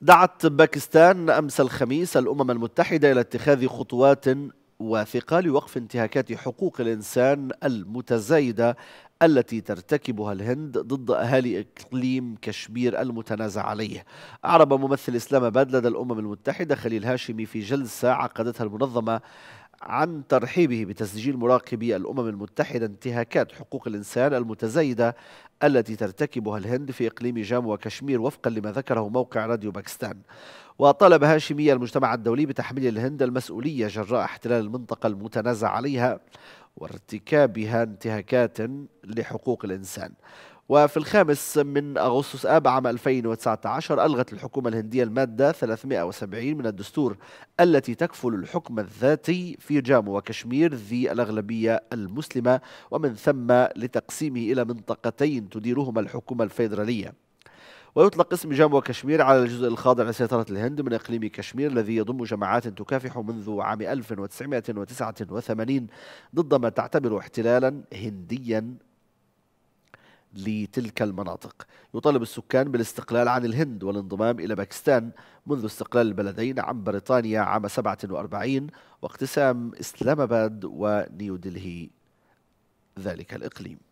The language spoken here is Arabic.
دعت باكستان أمس الخميس الأمم المتحدة إلى اتخاذ خطوات واثقة لوقف انتهاكات حقوق الإنسان المتزايدة التي ترتكبها الهند ضد أهالي إقليم كشمير المتنازع عليه أعرب ممثل إسلام آباد لدى الأمم المتحدة خليل هاشمي في جلسة عقدتها المنظمة عن ترحيبه بتسجيل مراقبي الأمم المتحدة انتهاكات حقوق الإنسان المتزايدة التي ترتكبها الهند في إقليم جام وكشمير وفقا لما ذكره موقع راديو باكستان وطالب هاشمي المجتمع الدولي بتحميل الهند المسؤولية جراء احتلال المنطقة المتنازع عليها وارتكابها انتهاكات لحقوق الإنسان وفي الخامس من أغسطس آب عام 2019 ألغت الحكومة الهندية المادة 370 من الدستور التي تكفل الحكم الذاتي في جامو وكشمير ذي الأغلبية المسلمة ومن ثم لتقسيمه إلى منطقتين تديرهما الحكومة الفيدرالية ويطلق اسم جمو كشمير على الجزء الخاضع لسيطرة الهند من إقليم كشمير الذي يضم جماعات تكافح منذ عام 1989 ضد ما تعتبر احتلالا هنديا لتلك المناطق يطالب السكان بالاستقلال عن الهند والانضمام إلى باكستان منذ استقلال البلدين عن بريطانيا عام 47 واقتسام إسلام أباد ونيودلهي ذلك الإقليم